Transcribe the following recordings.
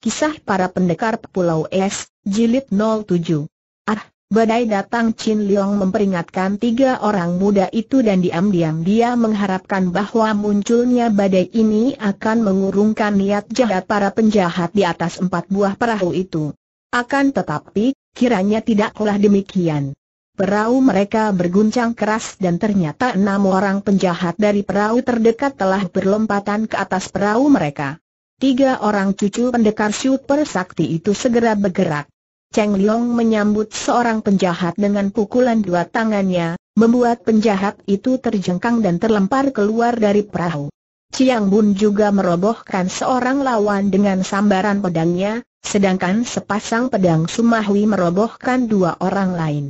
Kisah para pendekar Pulau Es, Jilid 07. Ah, badai datang Chin Leong memperingatkan tiga orang muda itu dan diam-diam dia mengharapkan bahwa munculnya badai ini akan mengurungkan niat jahat para penjahat di atas empat buah perahu itu. Akan tetapi, kiranya tidaklah demikian. Perahu mereka berguncang keras dan ternyata enam orang penjahat dari perahu terdekat telah berlompatan ke atas perahu mereka. Tiga orang cucu pendekar super sakti itu segera bergerak. Cheng Liong menyambut seorang penjahat dengan pukulan dua tangannya, membuat penjahat itu terjengkang dan terlempar keluar dari perahu. Chiang Bun juga merobohkan seorang lawan dengan sambaran pedangnya, sedangkan sepasang pedang Sumahui merobohkan dua orang lain.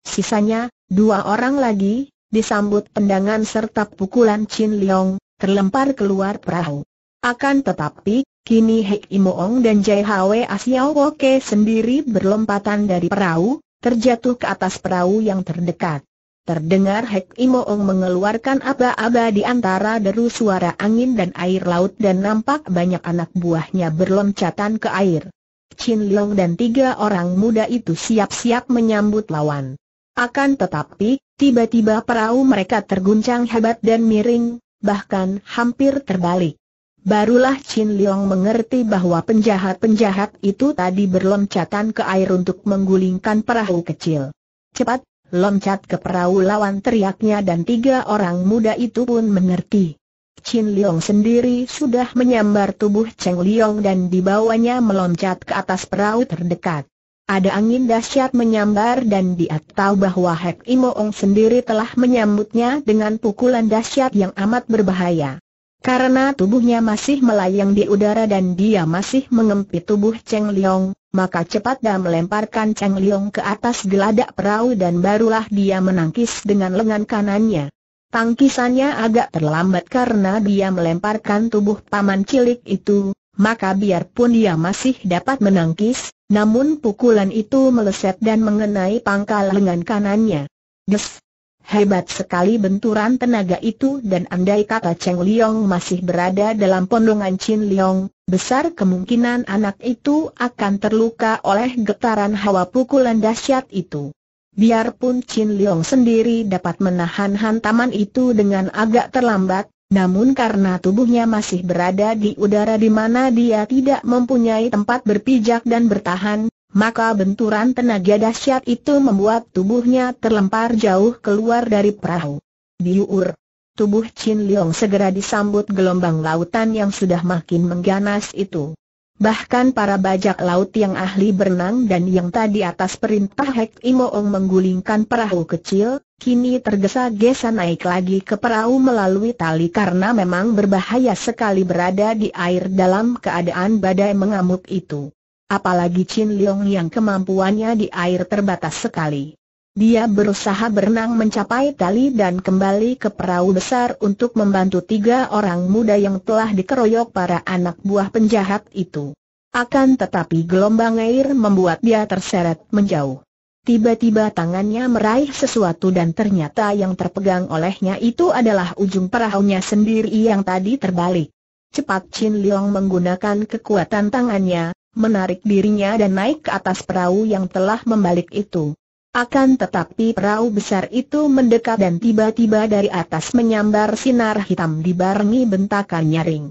Sisanya, dua orang lagi, disambut pendangan serta pukulan Chin Liong, terlempar keluar perahu. Akan tetapi, kini Hek Imoong dan Jai Hwe Asiao sendiri berlompatan dari perahu, terjatuh ke atas perahu yang terdekat. Terdengar Hek Imoong mengeluarkan aba-aba di antara deru suara angin dan air laut dan nampak banyak anak buahnya berloncatan ke air. Chin Leong dan tiga orang muda itu siap-siap menyambut lawan. Akan tetapi, tiba-tiba perahu mereka terguncang hebat dan miring, bahkan hampir terbalik. Barulah Chin Leong mengerti bahwa penjahat-penjahat itu tadi berloncatan ke air untuk menggulingkan perahu kecil. Cepat, loncat ke perahu lawan teriaknya dan tiga orang muda itu pun mengerti. Chin Leong sendiri sudah menyambar tubuh Cheng Leong dan dibawanya meloncat ke atas perahu terdekat. Ada angin dahsyat menyambar dan dia tahu bahwa Hek Imoong sendiri telah menyambutnya dengan pukulan dahsyat yang amat berbahaya. Karena tubuhnya masih melayang di udara dan dia masih mengempit tubuh Cheng Liong, maka cepat dia melemparkan Cheng Liong ke atas geladak perahu dan barulah dia menangkis dengan lengan kanannya. Tangkisannya agak terlambat karena dia melemparkan tubuh paman cilik itu, maka biarpun dia masih dapat menangkis, namun pukulan itu meleset dan mengenai pangkal lengan kanannya. Des! Hebat sekali benturan tenaga itu dan andai kata Cheng Liong masih berada dalam pondongan Chin Liong, besar kemungkinan anak itu akan terluka oleh getaran hawa pukulan dahsyat itu. Biarpun Chin Liong sendiri dapat menahan hantaman itu dengan agak terlambat, namun karena tubuhnya masih berada di udara di mana dia tidak mempunyai tempat berpijak dan bertahan, maka benturan tenaga dahsyat itu membuat tubuhnya terlempar jauh keluar dari perahu. Diuur. Tubuh Chin Leong segera disambut gelombang lautan yang sudah makin mengganas itu. Bahkan para bajak laut yang ahli berenang dan yang tadi atas perintah Hek Imoong menggulingkan perahu kecil, kini tergesa-gesa naik lagi ke perahu melalui tali karena memang berbahaya sekali berada di air dalam keadaan badai mengamuk itu. Apalagi Chin Leong yang kemampuannya di air terbatas sekali. Dia berusaha berenang mencapai tali dan kembali ke perahu besar untuk membantu tiga orang muda yang telah dikeroyok para anak buah penjahat itu. Akan tetapi gelombang air membuat dia terseret menjauh. Tiba-tiba tangannya meraih sesuatu dan ternyata yang terpegang olehnya itu adalah ujung perahunya sendiri yang tadi terbalik. Cepat Chin Leong menggunakan kekuatan tangannya, menarik dirinya dan naik ke atas perahu yang telah membalik itu. Akan tetapi perahu besar itu mendekat dan tiba-tiba dari atas menyambar sinar hitam dibarengi bentakan nyaring.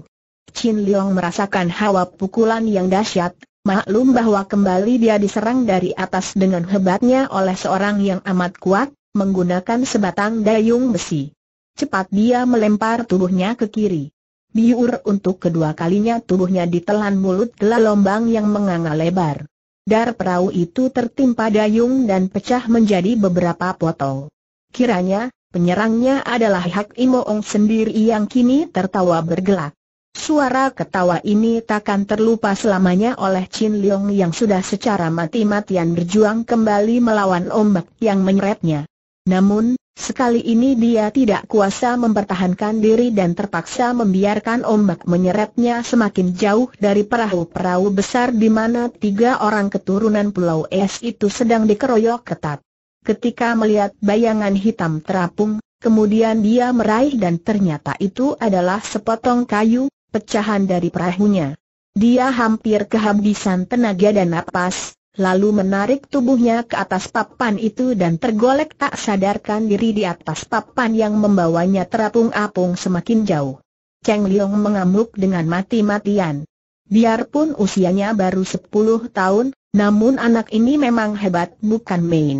Chin Leong merasakan hawa pukulan yang dahsyat, maklum bahwa kembali dia diserang dari atas dengan hebatnya oleh seorang yang amat kuat, menggunakan sebatang dayung besi. Cepat dia melempar tubuhnya ke kiri biur untuk kedua kalinya tubuhnya ditelan mulut gelombang yang menganga lebar. Dar perahu itu tertimpa dayung dan pecah menjadi beberapa potong. Kiranya, penyerangnya adalah Hak Imoong sendiri yang kini tertawa bergelak. Suara ketawa ini takkan terlupa selamanya oleh Chin Leong yang sudah secara mati-matian berjuang kembali melawan ombak yang menyeretnya. Namun, sekali ini dia tidak kuasa mempertahankan diri dan terpaksa membiarkan ombak menyeretnya semakin jauh dari perahu-perahu besar di mana tiga orang keturunan Pulau Es itu sedang dikeroyok ketat. Ketika melihat bayangan hitam terapung, kemudian dia meraih dan ternyata itu adalah sepotong kayu, pecahan dari perahunya. Dia hampir kehabisan tenaga dan napas, lalu menarik tubuhnya ke atas papan itu dan tergolek tak sadarkan diri di atas papan yang membawanya terapung-apung semakin jauh. Cheng Liong mengamuk dengan mati-matian. Biarpun usianya baru 10 tahun, namun anak ini memang hebat bukan main.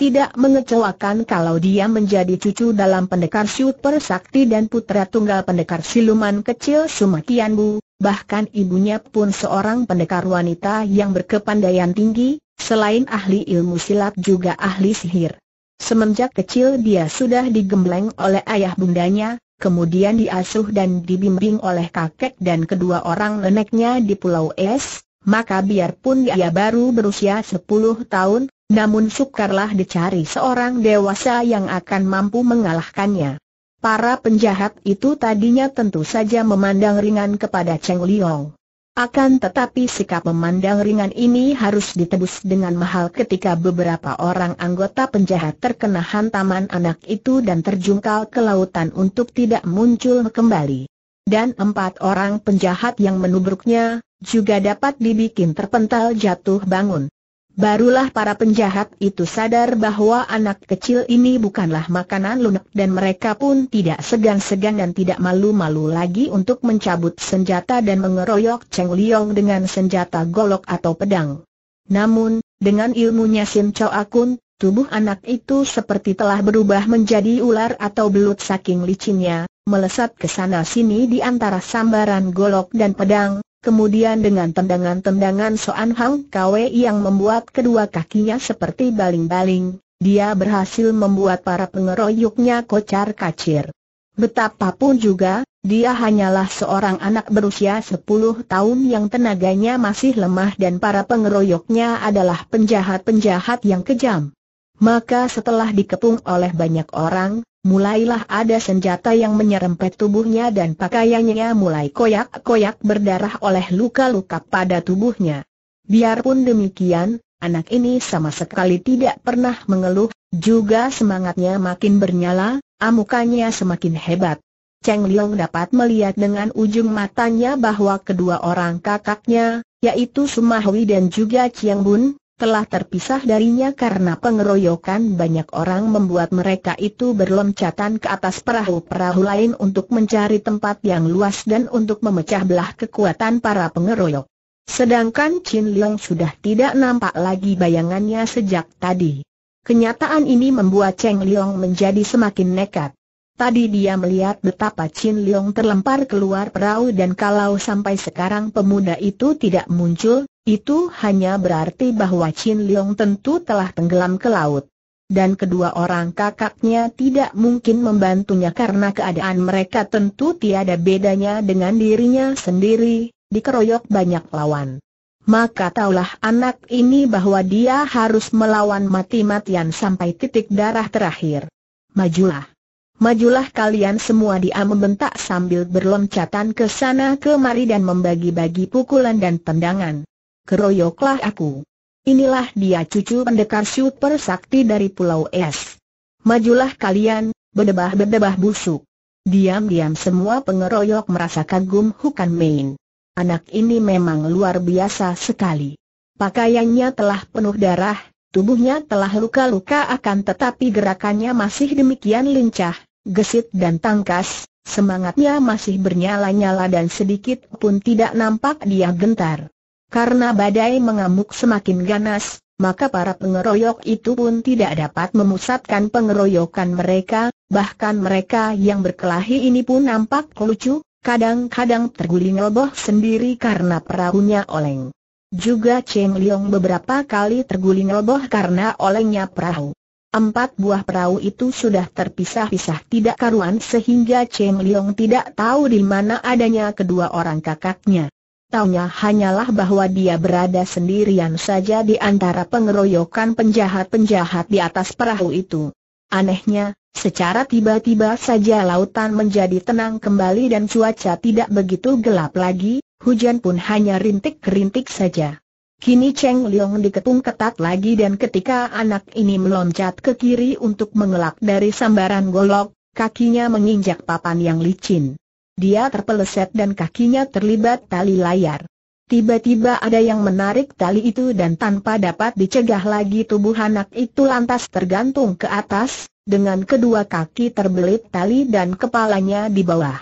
Tidak mengecewakan kalau dia menjadi cucu dalam pendekar super sakti dan putra tunggal pendekar siluman kecil Sumakian Bu, bahkan ibunya pun seorang pendekar wanita yang berkepandaian tinggi, selain ahli ilmu silat juga ahli sihir. Semenjak kecil dia sudah digembleng oleh ayah bundanya, kemudian diasuh dan dibimbing oleh kakek dan kedua orang neneknya di Pulau Es, maka biarpun dia baru berusia 10 tahun, namun sukarlah dicari seorang dewasa yang akan mampu mengalahkannya. Para penjahat itu tadinya tentu saja memandang ringan kepada Cheng Liong. Akan tetapi sikap memandang ringan ini harus ditebus dengan mahal ketika beberapa orang anggota penjahat terkena hantaman anak itu dan terjungkal ke lautan untuk tidak muncul kembali. Dan empat orang penjahat yang menubruknya, juga dapat dibikin terpental jatuh bangun. Barulah para penjahat itu sadar bahwa anak kecil ini bukanlah makanan lunak dan mereka pun tidak segan-segan dan tidak malu-malu lagi untuk mencabut senjata dan mengeroyok Cheng Liong dengan senjata golok atau pedang. Namun, dengan ilmunya Sim Chow Akun, tubuh anak itu seperti telah berubah menjadi ular atau belut saking licinnya, melesat ke sana sini di antara sambaran golok dan pedang, Kemudian dengan tendangan-tendangan Soan Hang Kwe yang membuat kedua kakinya seperti baling-baling, dia berhasil membuat para pengeroyoknya kocar kacir. Betapapun juga, dia hanyalah seorang anak berusia 10 tahun yang tenaganya masih lemah dan para pengeroyoknya adalah penjahat-penjahat yang kejam. Maka setelah dikepung oleh banyak orang, mulailah ada senjata yang menyerempet tubuhnya dan pakaiannya mulai koyak-koyak berdarah oleh luka-luka pada tubuhnya. Biarpun demikian, anak ini sama sekali tidak pernah mengeluh, juga semangatnya makin bernyala, amukannya semakin hebat. Cheng Liong dapat melihat dengan ujung matanya bahwa kedua orang kakaknya, yaitu Sumahui dan juga Chiang Bun, telah terpisah darinya karena pengeroyokan banyak orang membuat mereka itu berloncatan ke atas perahu-perahu lain untuk mencari tempat yang luas dan untuk memecah belah kekuatan para pengeroyok. Sedangkan Chin Leong sudah tidak nampak lagi bayangannya sejak tadi. Kenyataan ini membuat Cheng Leong menjadi semakin nekat. Tadi dia melihat betapa Chin Leong terlempar keluar perahu dan kalau sampai sekarang pemuda itu tidak muncul, itu hanya berarti bahwa Chin Leong tentu telah tenggelam ke laut. Dan kedua orang kakaknya tidak mungkin membantunya karena keadaan mereka tentu tiada bedanya dengan dirinya sendiri, dikeroyok banyak lawan. Maka taulah anak ini bahwa dia harus melawan mati-matian sampai titik darah terakhir. Majulah. Majulah kalian semua dia membentak sambil berloncatan ke sana kemari dan membagi-bagi pukulan dan tendangan keroyoklah aku. Inilah dia cucu pendekar super sakti dari Pulau Es. Majulah kalian, bedebah-bedebah busuk. Diam-diam semua pengeroyok merasa kagum hukan main. Anak ini memang luar biasa sekali. Pakaiannya telah penuh darah, tubuhnya telah luka-luka akan tetapi gerakannya masih demikian lincah, gesit dan tangkas, semangatnya masih bernyala-nyala dan sedikit pun tidak nampak dia gentar. Karena badai mengamuk semakin ganas, maka para pengeroyok itu pun tidak dapat memusatkan pengeroyokan mereka, bahkan mereka yang berkelahi ini pun nampak lucu, kadang-kadang terguling roboh sendiri karena perahunya oleng. Juga Cheng Liong beberapa kali terguling roboh karena olengnya perahu. Empat buah perahu itu sudah terpisah-pisah tidak karuan sehingga Cheng Liong tidak tahu di mana adanya kedua orang kakaknya. Tahunya hanyalah bahwa dia berada sendirian saja di antara pengeroyokan penjahat-penjahat di atas perahu itu. Anehnya, secara tiba-tiba saja lautan menjadi tenang kembali dan cuaca tidak begitu gelap lagi, hujan pun hanya rintik-rintik saja. Kini Cheng Liang diketung ketat lagi dan ketika anak ini meloncat ke kiri untuk mengelak dari sambaran golok, kakinya menginjak papan yang licin. Dia terpeleset dan kakinya terlibat tali layar. Tiba-tiba ada yang menarik tali itu dan tanpa dapat dicegah lagi tubuh anak itu lantas tergantung ke atas, dengan kedua kaki terbelit tali dan kepalanya di bawah.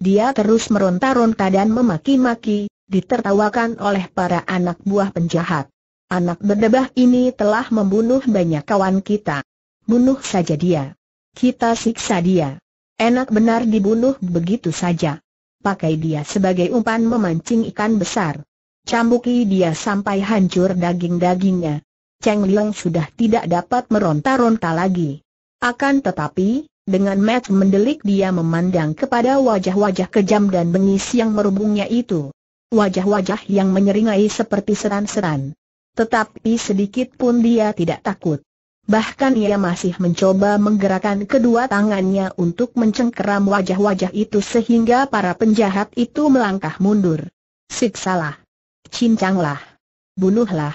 Dia terus meronta-ronta dan memaki-maki, ditertawakan oleh para anak buah penjahat. Anak berdebah ini telah membunuh banyak kawan kita. Bunuh saja dia. Kita siksa dia. Enak benar dibunuh begitu saja. Pakai dia sebagai umpan memancing ikan besar. Cambuki dia sampai hancur daging-dagingnya. Cheng Liang sudah tidak dapat meronta-ronta lagi. Akan tetapi, dengan mata mendelik dia memandang kepada wajah-wajah kejam dan bengis yang merubungnya itu. Wajah-wajah yang menyeringai seperti seran-seran. Tetapi sedikit pun dia tidak takut. Bahkan ia masih mencoba menggerakkan kedua tangannya untuk mencengkeram wajah-wajah itu sehingga para penjahat itu melangkah mundur. Siksalah. Cincanglah. Bunuhlah.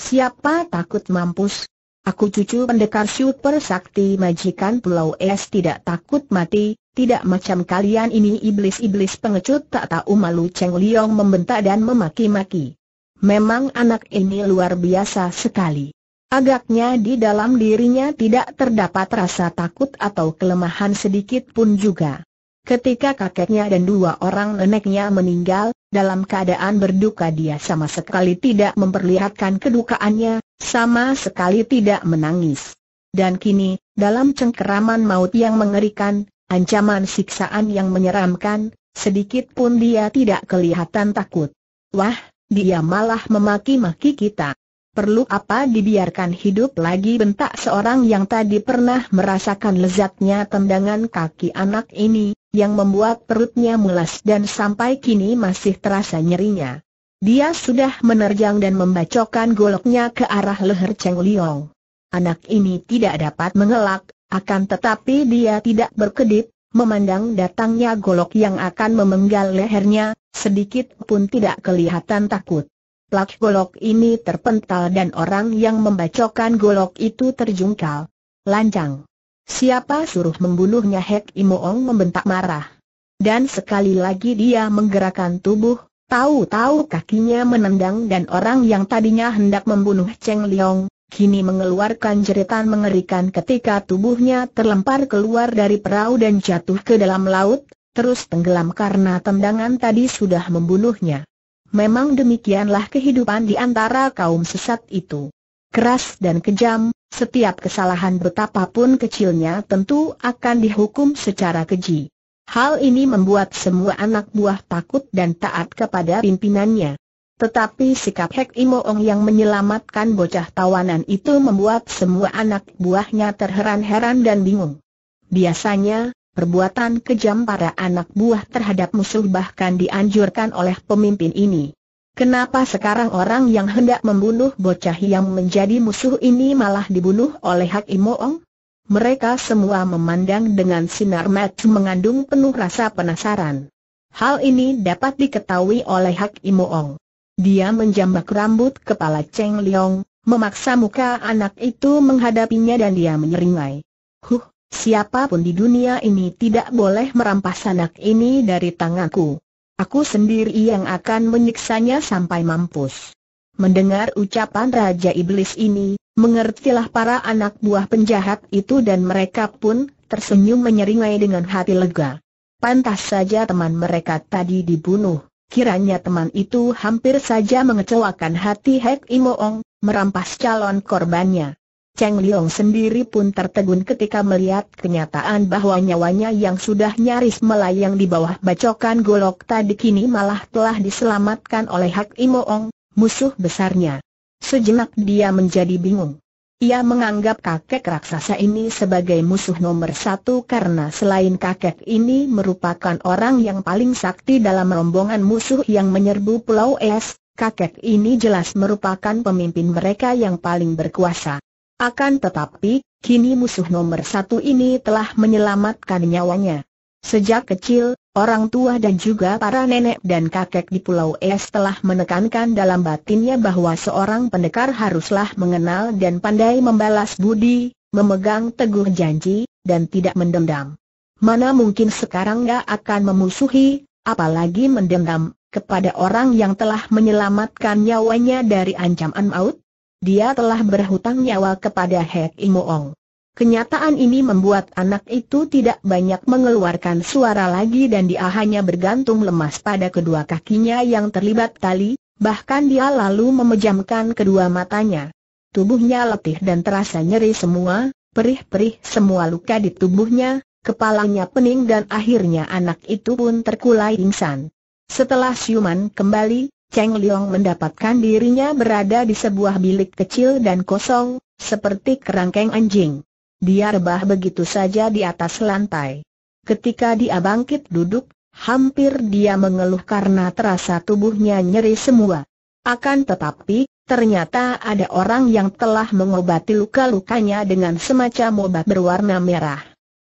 Siapa takut mampus? Aku cucu pendekar super sakti majikan Pulau Es tidak takut mati, tidak macam kalian ini iblis-iblis pengecut tak tahu malu Cheng Liang membentak dan memaki-maki. Memang anak ini luar biasa sekali. Agaknya di dalam dirinya tidak terdapat rasa takut atau kelemahan sedikit pun juga. Ketika kakeknya dan dua orang neneknya meninggal, dalam keadaan berduka dia sama sekali tidak memperlihatkan kedukaannya, sama sekali tidak menangis. Dan kini, dalam cengkeraman maut yang mengerikan, ancaman siksaan yang menyeramkan, sedikit pun dia tidak kelihatan takut. Wah, dia malah memaki-maki kita. Perlu apa dibiarkan hidup lagi bentak seorang yang tadi pernah merasakan lezatnya tendangan kaki anak ini, yang membuat perutnya mulas dan sampai kini masih terasa nyerinya. Dia sudah menerjang dan membacokkan goloknya ke arah leher Cheng Liong. Anak ini tidak dapat mengelak, akan tetapi dia tidak berkedip, memandang datangnya golok yang akan memenggal lehernya, sedikit pun tidak kelihatan takut. Plak golok ini terpental dan orang yang membacokan golok itu terjungkal. Lancang. Siapa suruh membunuhnya Hek Imoong membentak marah. Dan sekali lagi dia menggerakkan tubuh, tahu-tahu kakinya menendang dan orang yang tadinya hendak membunuh Cheng Liang kini mengeluarkan jeritan mengerikan ketika tubuhnya terlempar keluar dari perahu dan jatuh ke dalam laut, terus tenggelam karena tendangan tadi sudah membunuhnya. Memang demikianlah kehidupan di antara kaum sesat itu. Keras dan kejam, setiap kesalahan betapapun kecilnya tentu akan dihukum secara keji. Hal ini membuat semua anak buah takut dan taat kepada pimpinannya. Tetapi sikap Hek Imoong yang menyelamatkan bocah tawanan itu membuat semua anak buahnya terheran-heran dan bingung. Biasanya, perbuatan kejam para anak buah terhadap musuh bahkan dianjurkan oleh pemimpin ini. Kenapa sekarang orang yang hendak membunuh bocah yang menjadi musuh ini malah dibunuh oleh Hak Imoong? Mereka semua memandang dengan sinar mata mengandung penuh rasa penasaran. Hal ini dapat diketahui oleh Hak Imoong. Dia menjambak rambut kepala Cheng Liong, memaksa muka anak itu menghadapinya dan dia menyeringai. Huh, Siapapun di dunia ini tidak boleh merampas anak ini dari tanganku. Aku sendiri yang akan menyiksanya sampai mampus. Mendengar ucapan Raja Iblis ini, mengertilah para anak buah penjahat itu dan mereka pun tersenyum menyeringai dengan hati lega. Pantas saja teman mereka tadi dibunuh, kiranya teman itu hampir saja mengecewakan hati Hek Imoong, merampas calon korbannya. Cheng Liong sendiri pun tertegun ketika melihat kenyataan bahwa nyawanya yang sudah nyaris melayang di bawah bacokan golok tadi kini malah telah diselamatkan oleh Hak Imoong, musuh besarnya. Sejenak dia menjadi bingung. Ia menganggap kakek raksasa ini sebagai musuh nomor satu karena selain kakek ini merupakan orang yang paling sakti dalam rombongan musuh yang menyerbu Pulau Es, kakek ini jelas merupakan pemimpin mereka yang paling berkuasa. Akan tetapi, kini musuh nomor satu ini telah menyelamatkan nyawanya. Sejak kecil, orang tua dan juga para nenek dan kakek di Pulau Es telah menekankan dalam batinnya bahwa seorang pendekar haruslah mengenal dan pandai membalas budi, memegang teguh janji, dan tidak mendendam. Mana mungkin sekarang gak akan memusuhi, apalagi mendendam, kepada orang yang telah menyelamatkan nyawanya dari ancaman maut? dia telah berhutang nyawa kepada Hek Imoong. Kenyataan ini membuat anak itu tidak banyak mengeluarkan suara lagi dan dia hanya bergantung lemas pada kedua kakinya yang terlibat tali, bahkan dia lalu memejamkan kedua matanya. Tubuhnya letih dan terasa nyeri semua, perih-perih semua luka di tubuhnya, kepalanya pening dan akhirnya anak itu pun terkulai pingsan. Setelah siuman kembali, Cheng Liong mendapatkan dirinya berada di sebuah bilik kecil dan kosong, seperti kerangkeng anjing. Dia rebah begitu saja di atas lantai. Ketika dia bangkit duduk, hampir dia mengeluh karena terasa tubuhnya nyeri semua. Akan tetapi, ternyata ada orang yang telah mengobati luka-lukanya dengan semacam obat berwarna merah.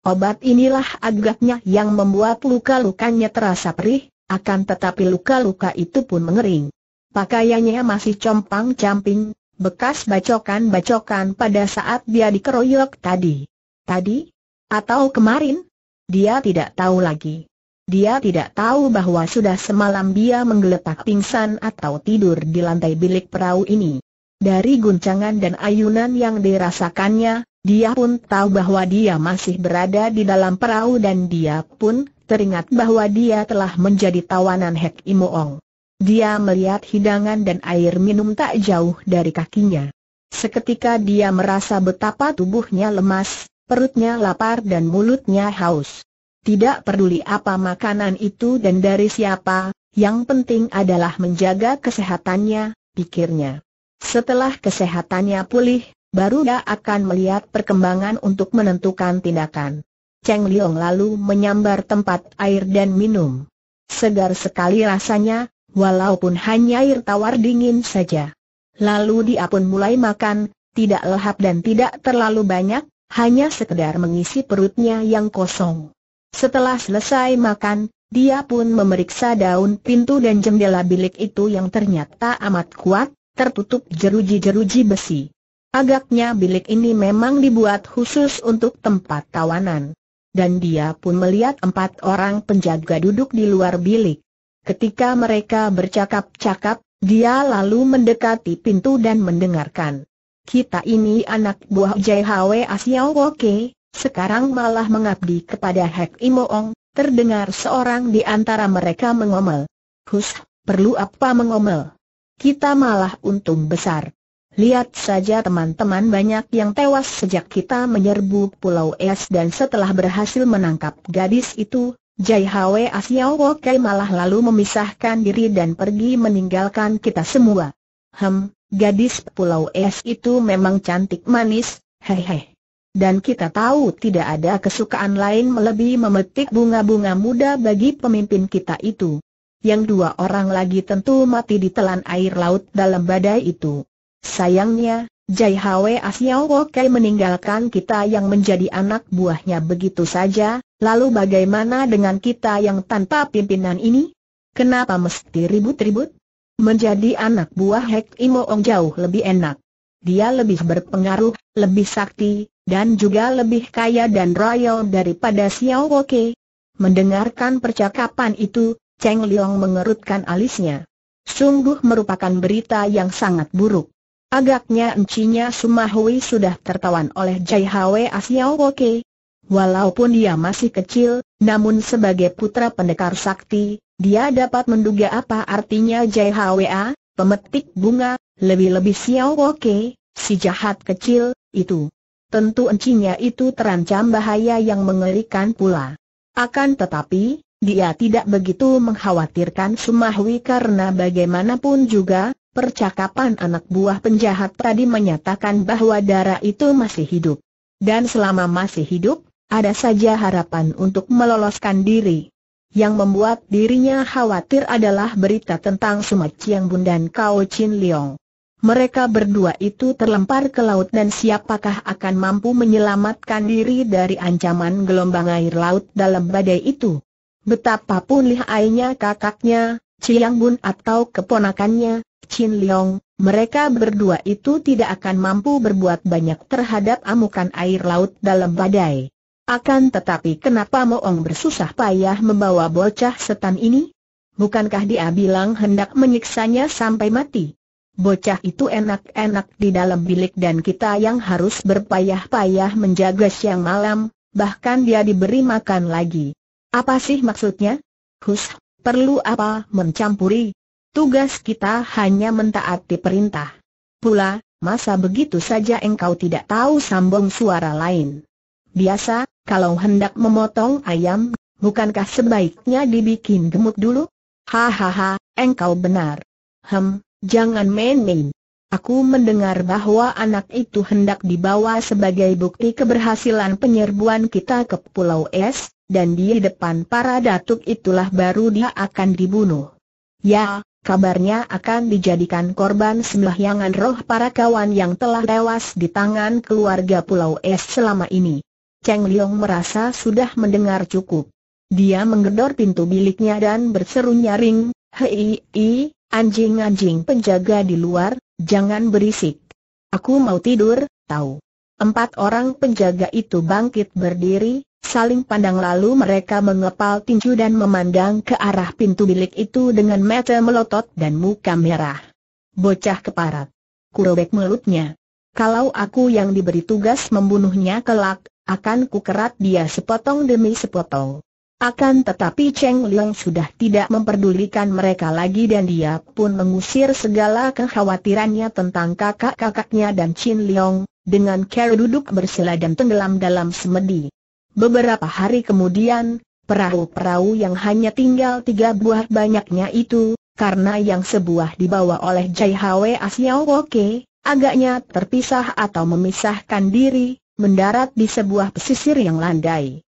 Obat inilah agaknya yang membuat luka-lukanya terasa perih, akan tetapi luka-luka itu pun mengering. Pakaiannya masih compang-camping, bekas bacokan-bacokan pada saat dia dikeroyok tadi. Tadi? Atau kemarin? Dia tidak tahu lagi. Dia tidak tahu bahwa sudah semalam dia menggeletak pingsan atau tidur di lantai bilik perahu ini. Dari guncangan dan ayunan yang dirasakannya, dia pun tahu bahwa dia masih berada di dalam perahu dan dia pun teringat bahwa dia telah menjadi tawanan Hek Imoong. Dia melihat hidangan dan air minum tak jauh dari kakinya. Seketika dia merasa betapa tubuhnya lemas, perutnya lapar dan mulutnya haus. Tidak peduli apa makanan itu dan dari siapa, yang penting adalah menjaga kesehatannya, pikirnya. Setelah kesehatannya pulih, baru dia akan melihat perkembangan untuk menentukan tindakan. Cheng Liong lalu menyambar tempat air dan minum. Segar sekali rasanya, walaupun hanya air tawar dingin saja. Lalu dia pun mulai makan, tidak lehap dan tidak terlalu banyak, hanya sekedar mengisi perutnya yang kosong. Setelah selesai makan, dia pun memeriksa daun pintu dan jendela bilik itu yang ternyata amat kuat, tertutup jeruji-jeruji besi. Agaknya bilik ini memang dibuat khusus untuk tempat tawanan dan dia pun melihat empat orang penjaga duduk di luar bilik. Ketika mereka bercakap-cakap, dia lalu mendekati pintu dan mendengarkan. Kita ini anak buah Jaihawe Asiao Woke, sekarang malah mengabdi kepada Hek Imoong, terdengar seorang di antara mereka mengomel. Hus, perlu apa mengomel? Kita malah untung besar. Lihat saja teman-teman banyak yang tewas sejak kita menyerbu Pulau Es dan setelah berhasil menangkap gadis itu, Jai Hwe Asiao Wokai malah lalu memisahkan diri dan pergi meninggalkan kita semua. Hem, gadis Pulau Es itu memang cantik manis, hehe. Dan kita tahu tidak ada kesukaan lain melebihi memetik bunga-bunga muda bagi pemimpin kita itu. Yang dua orang lagi tentu mati ditelan air laut dalam badai itu. Sayangnya, Jai Hwe Asiao Wokai meninggalkan kita yang menjadi anak buahnya begitu saja, lalu bagaimana dengan kita yang tanpa pimpinan ini? Kenapa mesti ribut-ribut? Menjadi anak buah Hek Imo Ong jauh lebih enak. Dia lebih berpengaruh, lebih sakti, dan juga lebih kaya dan royal daripada Xiao Woke. Mendengarkan percakapan itu, Cheng Liang mengerutkan alisnya. Sungguh merupakan berita yang sangat buruk. Agaknya encinya Sumahui sudah tertawan oleh Jai Hwe Asiao Woke. Walaupun dia masih kecil, namun sebagai putra pendekar sakti, dia dapat menduga apa artinya Jai Hwa, pemetik bunga, lebih-lebih Xiao Woke, si jahat kecil, itu. Tentu encinya itu terancam bahaya yang mengerikan pula. Akan tetapi, dia tidak begitu mengkhawatirkan Sumahui karena bagaimanapun juga, Percakapan anak buah penjahat tadi menyatakan bahwa darah itu masih hidup. Dan selama masih hidup, ada saja harapan untuk meloloskan diri. Yang membuat dirinya khawatir adalah berita tentang Sumat Chiang Bun dan Kao Chin Leong. Mereka berdua itu terlempar ke laut dan siapakah akan mampu menyelamatkan diri dari ancaman gelombang air laut dalam badai itu. Betapapun lihainya kakaknya, Chiang Bun atau keponakannya, Chin Leong, mereka berdua itu tidak akan mampu berbuat banyak terhadap amukan air laut dalam badai. Akan tetapi kenapa Moong bersusah payah membawa bocah setan ini? Bukankah dia bilang hendak menyiksanya sampai mati? Bocah itu enak-enak di dalam bilik dan kita yang harus berpayah-payah menjaga siang malam, bahkan dia diberi makan lagi. Apa sih maksudnya? Hus, perlu apa mencampuri? Tugas kita hanya mentaati perintah. Pula, masa begitu saja engkau tidak tahu sambung suara lain. Biasa, kalau hendak memotong ayam, bukankah sebaiknya dibikin gemuk dulu? Hahaha, engkau benar. Hem, jangan main-main. Aku mendengar bahwa anak itu hendak dibawa sebagai bukti keberhasilan penyerbuan kita ke Pulau Es, dan di depan para datuk itulah baru dia akan dibunuh. Ya, kabarnya akan dijadikan korban sembahyangan roh para kawan yang telah tewas di tangan keluarga Pulau Es selama ini. Cheng Liong merasa sudah mendengar cukup. Dia menggedor pintu biliknya dan berseru nyaring, Hei, anjing-anjing penjaga di luar, jangan berisik. Aku mau tidur, tahu. Empat orang penjaga itu bangkit berdiri, Saling pandang lalu mereka mengepal tinju dan memandang ke arah pintu bilik itu dengan mata melotot dan muka merah. Bocah keparat. Kurobek mulutnya. Kalau aku yang diberi tugas membunuhnya kelak, akan kukerat dia sepotong demi sepotong. Akan tetapi Cheng Liang sudah tidak memperdulikan mereka lagi dan dia pun mengusir segala kekhawatirannya tentang kakak-kakaknya dan Chin Liang, dengan cara duduk bersila dan tenggelam dalam semedi. Beberapa hari kemudian, perahu-perahu yang hanya tinggal tiga buah banyaknya itu, karena yang sebuah dibawa oleh Jai Hwe Asiao Woke, agaknya terpisah atau memisahkan diri, mendarat di sebuah pesisir yang landai.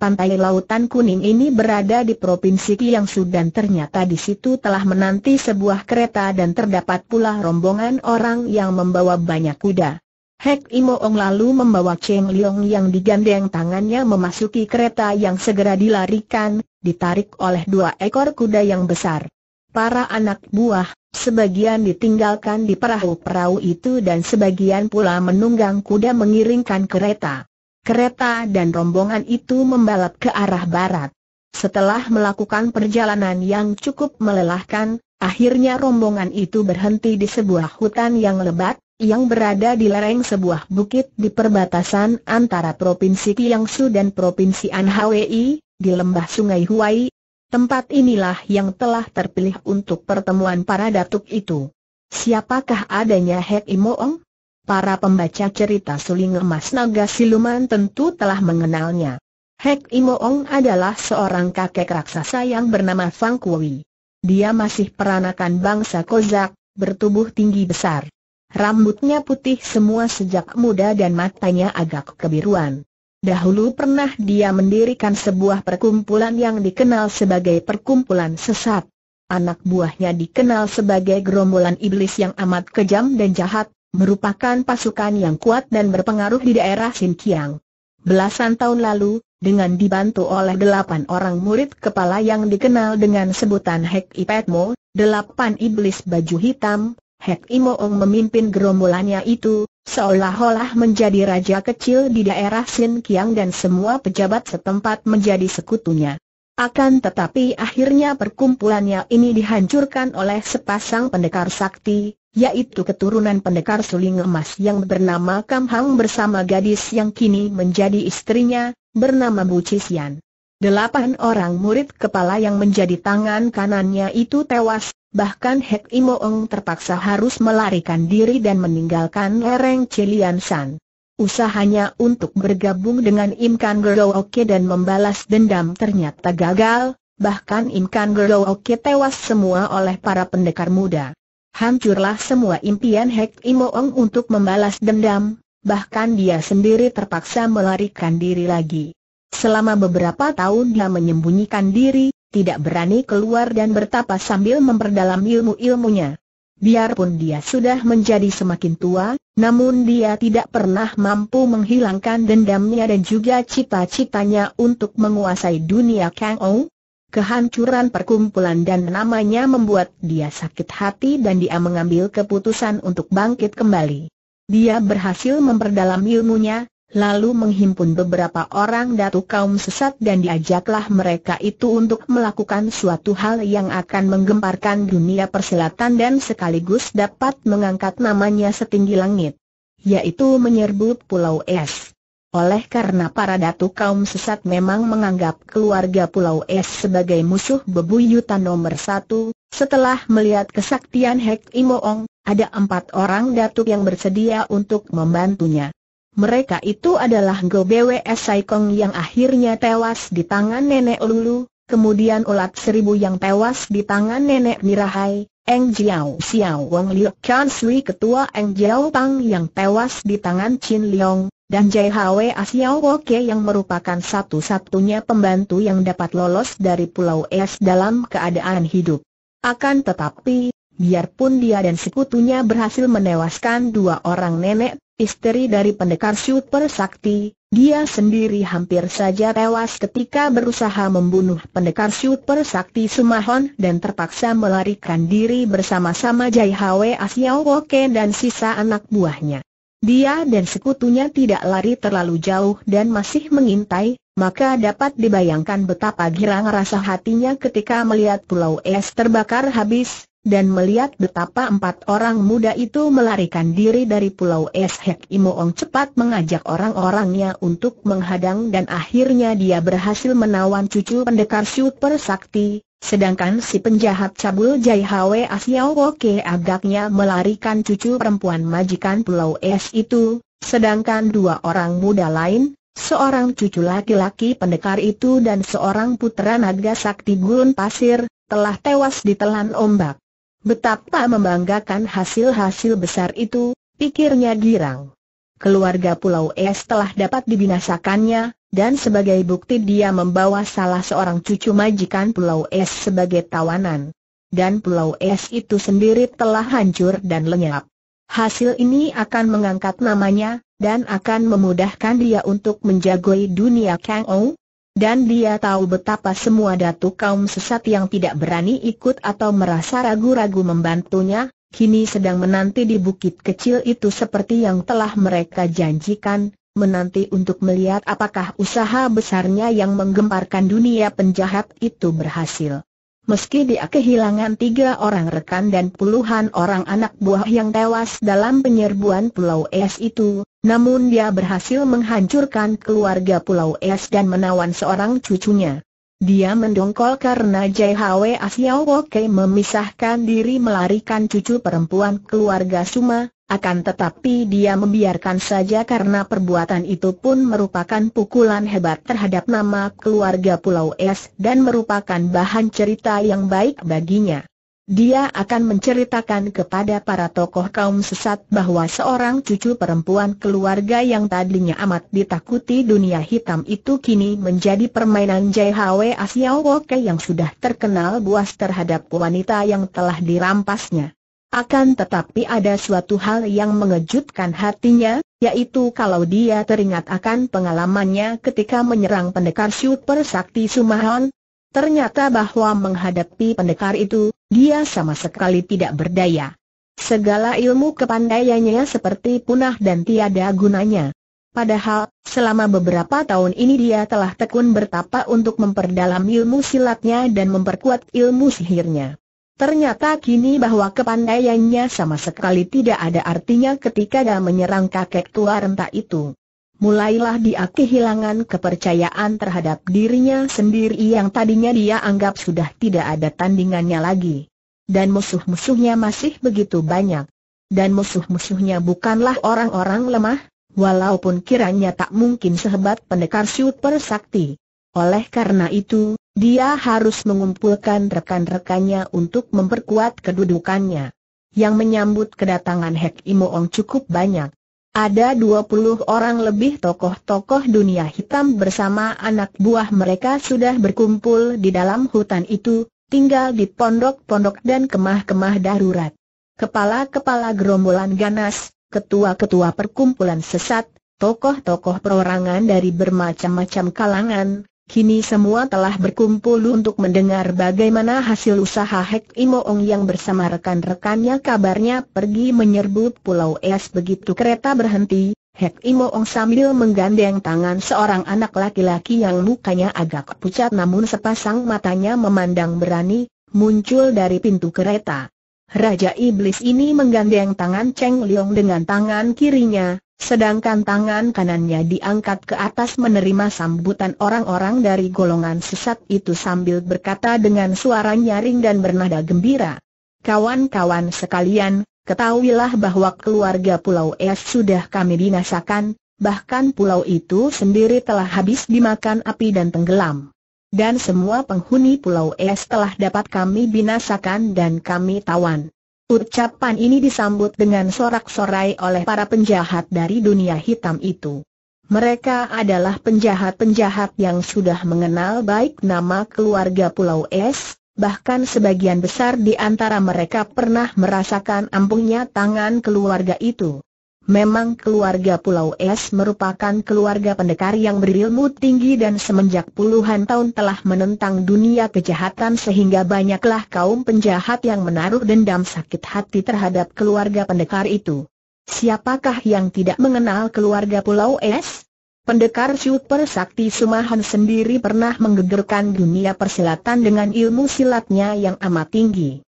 Pantai Lautan Kuning ini berada di Provinsi Kiang Sudan ternyata di situ telah menanti sebuah kereta dan terdapat pula rombongan orang yang membawa banyak kuda. Hek Imoong lalu membawa Cheng Liong yang digandeng tangannya memasuki kereta yang segera dilarikan, ditarik oleh dua ekor kuda yang besar. Para anak buah, sebagian ditinggalkan di perahu-perahu itu dan sebagian pula menunggang kuda mengiringkan kereta. Kereta dan rombongan itu membalap ke arah barat. Setelah melakukan perjalanan yang cukup melelahkan, akhirnya rombongan itu berhenti di sebuah hutan yang lebat, yang berada di lereng sebuah bukit di perbatasan antara Provinsi Kiangsu dan Provinsi Anhui, di lembah sungai Huai. Tempat inilah yang telah terpilih untuk pertemuan para datuk itu. Siapakah adanya Hek Imoong? Para pembaca cerita suling emas naga siluman tentu telah mengenalnya. Hek Imoong adalah seorang kakek raksasa yang bernama Fang Kui. Dia masih peranakan bangsa Kozak, bertubuh tinggi besar. Rambutnya putih semua sejak muda dan matanya agak kebiruan. Dahulu pernah dia mendirikan sebuah perkumpulan yang dikenal sebagai perkumpulan sesat. Anak buahnya dikenal sebagai gerombolan iblis yang amat kejam dan jahat, merupakan pasukan yang kuat dan berpengaruh di daerah Sinkiang. Belasan tahun lalu, dengan dibantu oleh delapan orang murid kepala yang dikenal dengan sebutan Hek Ipetmo, delapan iblis baju hitam, Hek Imoong memimpin gerombolannya itu, seolah-olah menjadi raja kecil di daerah Sin Kiang dan semua pejabat setempat menjadi sekutunya. Akan tetapi akhirnya perkumpulannya ini dihancurkan oleh sepasang pendekar sakti, yaitu keturunan pendekar suling emas yang bernama Kam Hang bersama gadis yang kini menjadi istrinya, bernama Bu Cisian. Delapan orang murid kepala yang menjadi tangan kanannya itu tewas, bahkan Hek Imoong terpaksa harus melarikan diri dan meninggalkan lereng Cilian San. Usahanya untuk bergabung dengan Imkan Kan Gerooke dan membalas dendam ternyata gagal, bahkan Imkan Kan Gerooke tewas semua oleh para pendekar muda. Hancurlah semua impian Hek Imoong untuk membalas dendam, bahkan dia sendiri terpaksa melarikan diri lagi. Selama beberapa tahun dia menyembunyikan diri, tidak berani keluar dan bertapa sambil memperdalam ilmu-ilmunya. Biarpun dia sudah menjadi semakin tua, namun dia tidak pernah mampu menghilangkan dendamnya dan juga cita-citanya untuk menguasai dunia Kang Ou. Kehancuran perkumpulan dan namanya membuat dia sakit hati dan dia mengambil keputusan untuk bangkit kembali. Dia berhasil memperdalam ilmunya, Lalu menghimpun beberapa orang datu kaum sesat dan diajaklah mereka itu untuk melakukan suatu hal yang akan menggemparkan dunia persilatan dan sekaligus dapat mengangkat namanya setinggi langit. Yaitu menyerbu Pulau Es. Oleh karena para datu kaum sesat memang menganggap keluarga Pulau Es sebagai musuh bebuyutan nomor satu, setelah melihat kesaktian Hek Imoong, ada empat orang datu yang bersedia untuk membantunya. Mereka itu adalah Sai Saikong yang akhirnya tewas di tangan nenek Lulu, kemudian Ulat Seribu yang tewas di tangan nenek Mirahai, Eng Jiao Xiao Wong Liu Kan Sui ketua Eng Jiao Pang yang tewas di tangan Chin Leong, dan Jai Hwe Asiao Woke yang merupakan satu-satunya pembantu yang dapat lolos dari Pulau Es dalam keadaan hidup. Akan tetapi, biarpun dia dan sekutunya berhasil menewaskan dua orang nenek istri dari pendekar super sakti, dia sendiri hampir saja tewas ketika berusaha membunuh pendekar super sakti Sumahon dan terpaksa melarikan diri bersama-sama Jai Hwe Asiao Woke dan sisa anak buahnya. Dia dan sekutunya tidak lari terlalu jauh dan masih mengintai, maka dapat dibayangkan betapa girang rasa hatinya ketika melihat pulau es terbakar habis, dan melihat betapa empat orang muda itu melarikan diri dari pulau Eshek Imoong cepat mengajak orang-orangnya untuk menghadang dan akhirnya dia berhasil menawan cucu pendekar super sakti, sedangkan si penjahat cabul Jai Hwe Asiao Woke agaknya melarikan cucu perempuan majikan pulau Es itu, sedangkan dua orang muda lain, seorang cucu laki-laki pendekar itu dan seorang putra naga sakti gurun pasir, telah tewas ditelan ombak. Betapa membanggakan hasil-hasil besar itu, pikirnya girang. Keluarga Pulau Es telah dapat dibinasakannya, dan sebagai bukti dia membawa salah seorang cucu majikan Pulau Es sebagai tawanan. Dan Pulau Es itu sendiri telah hancur dan lenyap. Hasil ini akan mengangkat namanya, dan akan memudahkan dia untuk menjagoi dunia Kang Ou, dan dia tahu betapa semua datu kaum sesat yang tidak berani ikut atau merasa ragu-ragu membantunya, kini sedang menanti di bukit kecil itu seperti yang telah mereka janjikan, menanti untuk melihat apakah usaha besarnya yang menggemparkan dunia penjahat itu berhasil. Meski dia kehilangan tiga orang rekan dan puluhan orang anak buah yang tewas dalam penyerbuan Pulau Es itu, namun dia berhasil menghancurkan keluarga Pulau Es dan menawan seorang cucunya. Dia mendongkol karena JHW Asiawoke memisahkan diri melarikan cucu perempuan keluarga Suma, akan tetapi dia membiarkan saja karena perbuatan itu pun merupakan pukulan hebat terhadap nama keluarga Pulau Es dan merupakan bahan cerita yang baik baginya. Dia akan menceritakan kepada para tokoh kaum sesat bahwa seorang cucu perempuan keluarga yang tadinya amat ditakuti dunia hitam itu kini menjadi permainan JHW Asia Woke yang sudah terkenal buas terhadap wanita yang telah dirampasnya. Akan tetapi ada suatu hal yang mengejutkan hatinya, yaitu kalau dia teringat akan pengalamannya ketika menyerang pendekar super sakti Sumahon, ternyata bahwa menghadapi pendekar itu, dia sama sekali tidak berdaya. Segala ilmu kepandaiannya seperti punah dan tiada gunanya. Padahal, selama beberapa tahun ini dia telah tekun bertapa untuk memperdalam ilmu silatnya dan memperkuat ilmu sihirnya. Ternyata kini bahwa kepandaiannya sama sekali tidak ada artinya ketika dia menyerang kakek tua renta itu. Mulailah dia kehilangan kepercayaan terhadap dirinya sendiri yang tadinya dia anggap sudah tidak ada tandingannya lagi. Dan musuh-musuhnya masih begitu banyak. Dan musuh-musuhnya bukanlah orang-orang lemah, walaupun kiranya tak mungkin sehebat pendekar super sakti. Oleh karena itu, dia harus mengumpulkan rekan-rekannya untuk memperkuat kedudukannya. Yang menyambut kedatangan Hek Imoong cukup banyak. Ada 20 orang lebih tokoh-tokoh dunia hitam bersama anak buah mereka sudah berkumpul di dalam hutan itu, tinggal di pondok-pondok dan kemah-kemah darurat. Kepala-kepala gerombolan ganas, ketua-ketua perkumpulan sesat, tokoh-tokoh perorangan dari bermacam-macam kalangan, Kini semua telah berkumpul untuk mendengar bagaimana hasil usaha Hek Imoong yang bersama rekan-rekannya kabarnya pergi menyerbu Pulau Es begitu kereta berhenti. Hek Imoong sambil menggandeng tangan seorang anak laki-laki yang mukanya agak pucat namun sepasang matanya memandang berani, muncul dari pintu kereta. Raja Iblis ini menggandeng tangan Cheng Liang dengan tangan kirinya, Sedangkan tangan kanannya diangkat ke atas menerima sambutan orang-orang dari golongan sesat itu sambil berkata dengan suara nyaring dan bernada gembira. Kawan-kawan sekalian, ketahuilah bahwa keluarga Pulau Es sudah kami binasakan, bahkan pulau itu sendiri telah habis dimakan api dan tenggelam. Dan semua penghuni Pulau Es telah dapat kami binasakan dan kami tawan. Ucapan ini disambut dengan sorak-sorai oleh para penjahat dari dunia hitam itu. Mereka adalah penjahat-penjahat yang sudah mengenal baik nama keluarga Pulau Es, bahkan sebagian besar di antara mereka pernah merasakan ampuhnya tangan keluarga itu. Memang keluarga Pulau Es merupakan keluarga pendekar yang berilmu tinggi dan semenjak puluhan tahun telah menentang dunia kejahatan sehingga banyaklah kaum penjahat yang menaruh dendam sakit hati terhadap keluarga pendekar itu. Siapakah yang tidak mengenal keluarga Pulau Es? Pendekar Super Sakti Sumahan sendiri pernah menggegerkan dunia persilatan dengan ilmu silatnya yang amat tinggi.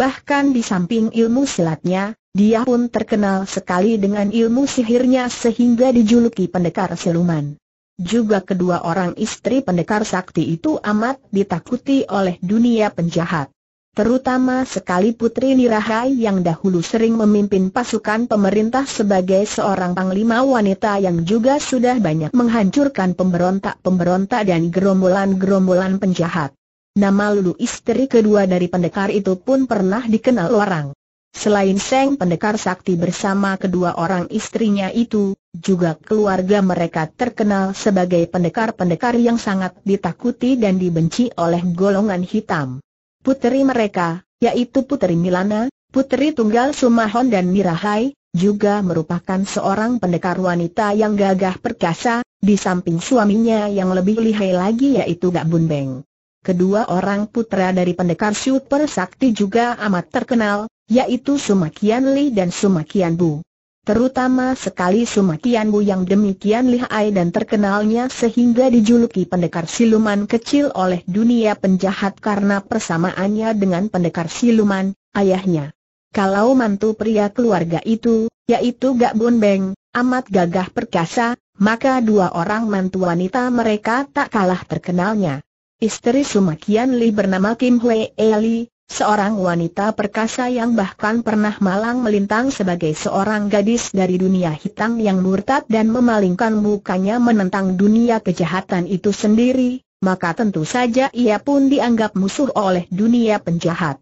Bahkan di samping ilmu silatnya, dia pun terkenal sekali dengan ilmu sihirnya sehingga dijuluki pendekar siluman. Juga kedua orang istri pendekar sakti itu amat ditakuti oleh dunia penjahat. Terutama sekali Putri Nirahai yang dahulu sering memimpin pasukan pemerintah sebagai seorang panglima wanita yang juga sudah banyak menghancurkan pemberontak-pemberontak dan gerombolan-gerombolan penjahat. Nama Lulu istri kedua dari pendekar itu pun pernah dikenal orang. Selain Seng pendekar sakti bersama kedua orang istrinya itu, juga keluarga mereka terkenal sebagai pendekar-pendekar yang sangat ditakuti dan dibenci oleh golongan hitam. Puteri mereka, yaitu putri Milana, putri Tunggal Sumahon dan Mirahai, juga merupakan seorang pendekar wanita yang gagah perkasa, di samping suaminya yang lebih lihai lagi yaitu Gak Bunbeng kedua orang putra dari pendekar super sakti juga amat terkenal, yaitu Sumakian Li dan Sumakian Bu. Terutama sekali Sumakian Bu yang demikian lihai dan terkenalnya sehingga dijuluki pendekar siluman kecil oleh dunia penjahat karena persamaannya dengan pendekar siluman, ayahnya. Kalau mantu pria keluarga itu, yaitu Gak Bun Beng, amat gagah perkasa, maka dua orang mantu wanita mereka tak kalah terkenalnya. Istri Sumakian Li bernama Kim Hwee Li, seorang wanita perkasa yang bahkan pernah malang melintang sebagai seorang gadis dari dunia hitam yang murtad dan memalingkan mukanya menentang dunia kejahatan itu sendiri, maka tentu saja ia pun dianggap musuh oleh dunia penjahat.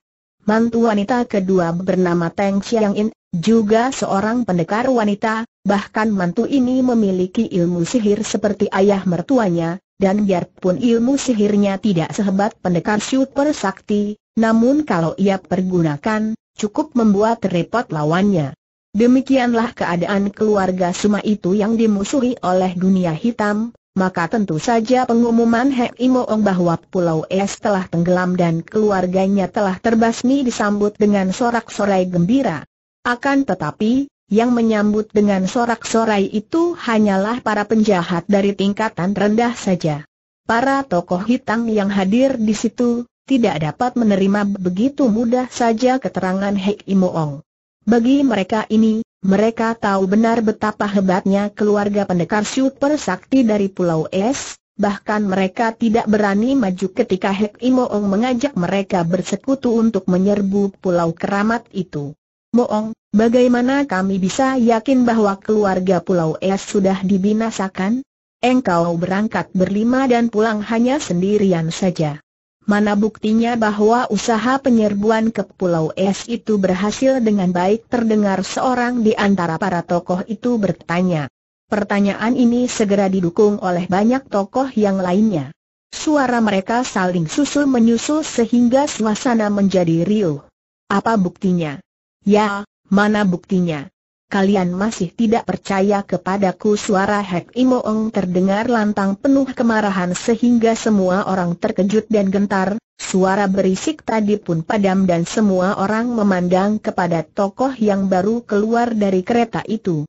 Mantu wanita kedua bernama Teng Chiang In, juga seorang pendekar wanita, bahkan mantu ini memiliki ilmu sihir seperti ayah mertuanya, dan biarpun ilmu sihirnya tidak sehebat pendekar super sakti, namun kalau ia pergunakan, cukup membuat repot lawannya. Demikianlah keadaan keluarga Suma itu yang dimusuhi oleh dunia hitam, maka tentu saja pengumuman Hek Imoong bahwa Pulau Es telah tenggelam dan keluarganya telah terbasmi disambut dengan sorak-sorai gembira. Akan tetapi, yang menyambut dengan sorak-sorai itu hanyalah para penjahat dari tingkatan rendah saja. Para tokoh hitam yang hadir di situ, tidak dapat menerima begitu mudah saja keterangan Hek Imoong. Bagi mereka ini, mereka tahu benar betapa hebatnya keluarga pendekar super sakti dari Pulau Es, bahkan mereka tidak berani maju ketika Hek Imoong mengajak mereka bersekutu untuk menyerbu Pulau Keramat itu. Moong, Bagaimana kami bisa yakin bahwa keluarga Pulau Es sudah dibinasakan? Engkau berangkat berlima dan pulang hanya sendirian saja. Mana buktinya bahwa usaha penyerbuan ke Pulau Es itu berhasil dengan baik terdengar seorang di antara para tokoh itu bertanya. Pertanyaan ini segera didukung oleh banyak tokoh yang lainnya. Suara mereka saling susul-menyusul sehingga suasana menjadi riuh. Apa buktinya? Ya, Mana buktinya? Kalian masih tidak percaya kepadaku suara Hek Imoong terdengar lantang penuh kemarahan sehingga semua orang terkejut dan gentar, suara berisik tadi pun padam dan semua orang memandang kepada tokoh yang baru keluar dari kereta itu.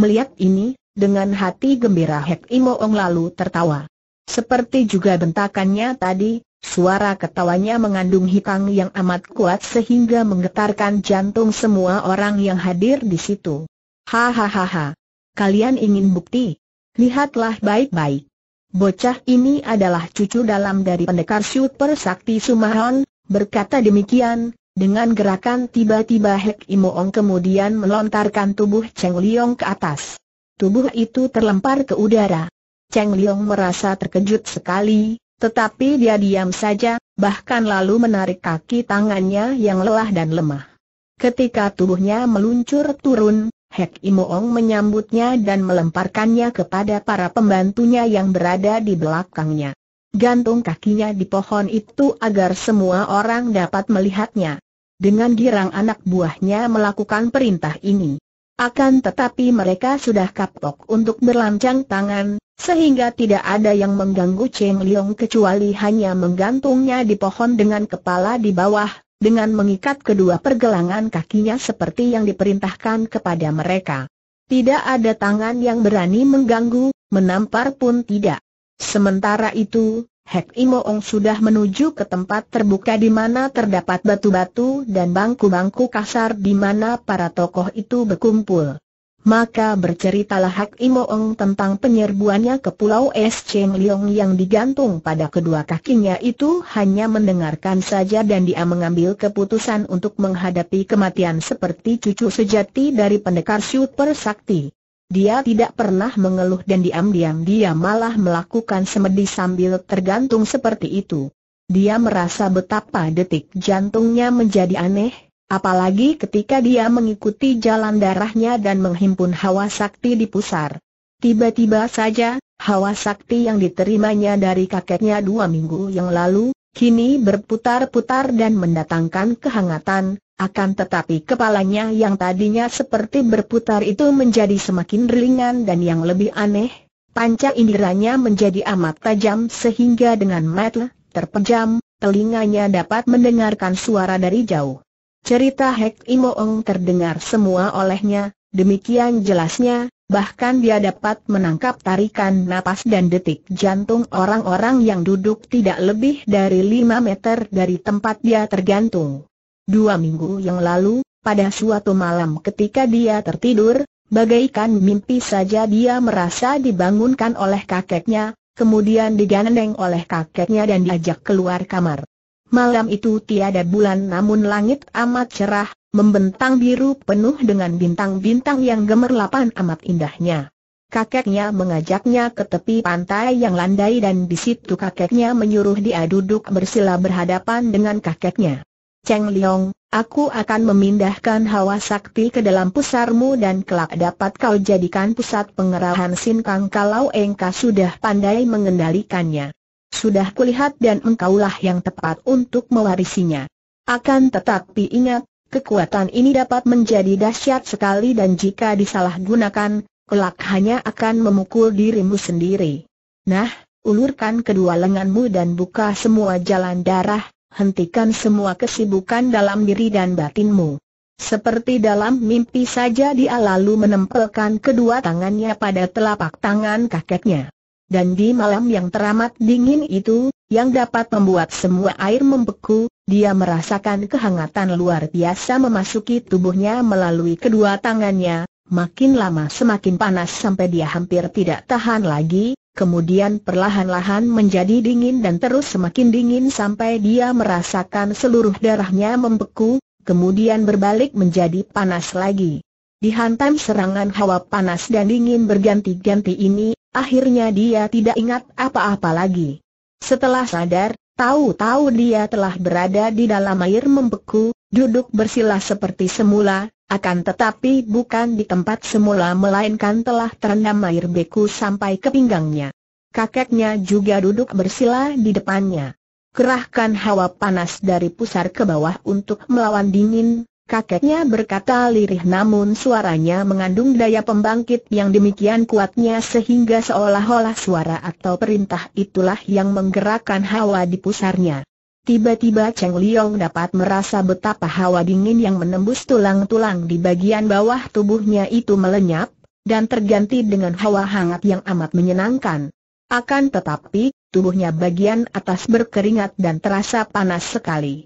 Melihat ini, dengan hati gembira Hek Imoong lalu tertawa. Seperti juga bentakannya tadi, Suara ketawanya mengandung hitam yang amat kuat sehingga menggetarkan jantung semua orang yang hadir di situ. Hahaha. Kalian ingin bukti? Lihatlah baik-baik. Bocah ini adalah cucu dalam dari pendekar super sakti Sumahon, berkata demikian, dengan gerakan tiba-tiba Hek Imoong kemudian melontarkan tubuh Cheng Liong ke atas. Tubuh itu terlempar ke udara. Cheng Liong merasa terkejut sekali, tetapi dia diam saja, bahkan lalu menarik kaki tangannya yang lelah dan lemah. Ketika tubuhnya meluncur turun, Hek Imoong menyambutnya dan melemparkannya kepada para pembantunya yang berada di belakangnya. Gantung kakinya di pohon itu agar semua orang dapat melihatnya. Dengan girang anak buahnya melakukan perintah ini. Akan tetapi mereka sudah kapok untuk berlancang tangan, sehingga tidak ada yang mengganggu Cheng Liong kecuali hanya menggantungnya di pohon dengan kepala di bawah, dengan mengikat kedua pergelangan kakinya seperti yang diperintahkan kepada mereka. Tidak ada tangan yang berani mengganggu, menampar pun tidak. Sementara itu, Hek Imoong sudah menuju ke tempat terbuka di mana terdapat batu-batu dan bangku-bangku kasar di mana para tokoh itu berkumpul maka berceritalah Hak Imoong tentang penyerbuannya ke Pulau Es Cheng Liong yang digantung pada kedua kakinya itu hanya mendengarkan saja dan dia mengambil keputusan untuk menghadapi kematian seperti cucu sejati dari pendekar Super Sakti. Dia tidak pernah mengeluh dan diam-diam dia malah melakukan semedi sambil tergantung seperti itu. Dia merasa betapa detik jantungnya menjadi aneh, Apalagi ketika dia mengikuti jalan darahnya dan menghimpun hawa sakti di pusar. Tiba-tiba saja, hawa sakti yang diterimanya dari kakeknya dua minggu yang lalu, kini berputar-putar dan mendatangkan kehangatan, akan tetapi kepalanya yang tadinya seperti berputar itu menjadi semakin ringan dan yang lebih aneh, panca inderanya menjadi amat tajam sehingga dengan mata terpejam, telinganya dapat mendengarkan suara dari jauh. Cerita Hek Imoong terdengar semua olehnya, demikian jelasnya, bahkan dia dapat menangkap tarikan napas dan detik jantung orang-orang yang duduk tidak lebih dari 5 meter dari tempat dia tergantung. Dua minggu yang lalu, pada suatu malam ketika dia tertidur, bagaikan mimpi saja dia merasa dibangunkan oleh kakeknya, kemudian digandeng oleh kakeknya dan diajak keluar kamar. Malam itu tiada bulan namun langit amat cerah, membentang biru penuh dengan bintang-bintang yang gemerlapan amat indahnya. Kakeknya mengajaknya ke tepi pantai yang landai dan di situ kakeknya menyuruh dia duduk bersila berhadapan dengan kakeknya. Cheng Liong, aku akan memindahkan hawa sakti ke dalam pusarmu dan kelak dapat kau jadikan pusat pengerahan Sin Kang kalau engkau sudah pandai mengendalikannya. Sudah kulihat dan engkaulah yang tepat untuk mewarisinya. Akan tetapi ingat, kekuatan ini dapat menjadi dahsyat sekali dan jika disalahgunakan, kelak hanya akan memukul dirimu sendiri. Nah, ulurkan kedua lenganmu dan buka semua jalan darah, hentikan semua kesibukan dalam diri dan batinmu. Seperti dalam mimpi saja dia lalu menempelkan kedua tangannya pada telapak tangan kakeknya dan di malam yang teramat dingin itu, yang dapat membuat semua air membeku, dia merasakan kehangatan luar biasa memasuki tubuhnya melalui kedua tangannya, makin lama semakin panas sampai dia hampir tidak tahan lagi, kemudian perlahan-lahan menjadi dingin dan terus semakin dingin sampai dia merasakan seluruh darahnya membeku, kemudian berbalik menjadi panas lagi. Dihantam serangan hawa panas dan dingin berganti-ganti ini, Akhirnya dia tidak ingat apa-apa lagi. Setelah sadar, tahu-tahu dia telah berada di dalam air membeku, duduk bersila seperti semula, akan tetapi bukan di tempat semula melainkan telah terendam air beku sampai ke pinggangnya. Kakeknya juga duduk bersila di depannya. Kerahkan hawa panas dari pusar ke bawah untuk melawan dingin, Kakeknya berkata lirih namun suaranya mengandung daya pembangkit yang demikian kuatnya sehingga seolah-olah suara atau perintah itulah yang menggerakkan hawa di pusarnya. Tiba-tiba Cheng Liong dapat merasa betapa hawa dingin yang menembus tulang-tulang di bagian bawah tubuhnya itu melenyap, dan terganti dengan hawa hangat yang amat menyenangkan. Akan tetapi, tubuhnya bagian atas berkeringat dan terasa panas sekali.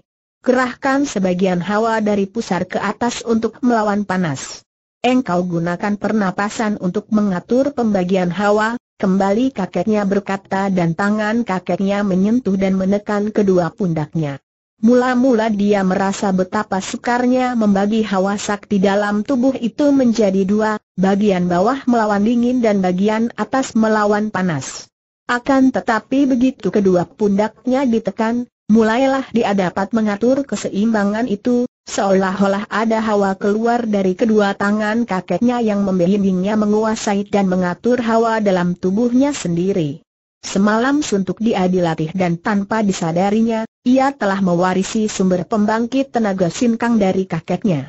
Kerahkan sebagian hawa dari pusar ke atas untuk melawan panas. Engkau gunakan pernapasan untuk mengatur pembagian hawa, kembali kakeknya berkata dan tangan kakeknya menyentuh dan menekan kedua pundaknya. Mula-mula dia merasa betapa sukarnya membagi hawa sakti dalam tubuh itu menjadi dua, bagian bawah melawan dingin dan bagian atas melawan panas. Akan tetapi begitu kedua pundaknya ditekan, mulailah dia dapat mengatur keseimbangan itu, seolah-olah ada hawa keluar dari kedua tangan kakeknya yang membimbingnya menguasai dan mengatur hawa dalam tubuhnya sendiri. Semalam suntuk dia dilatih dan tanpa disadarinya, ia telah mewarisi sumber pembangkit tenaga sinkang dari kakeknya.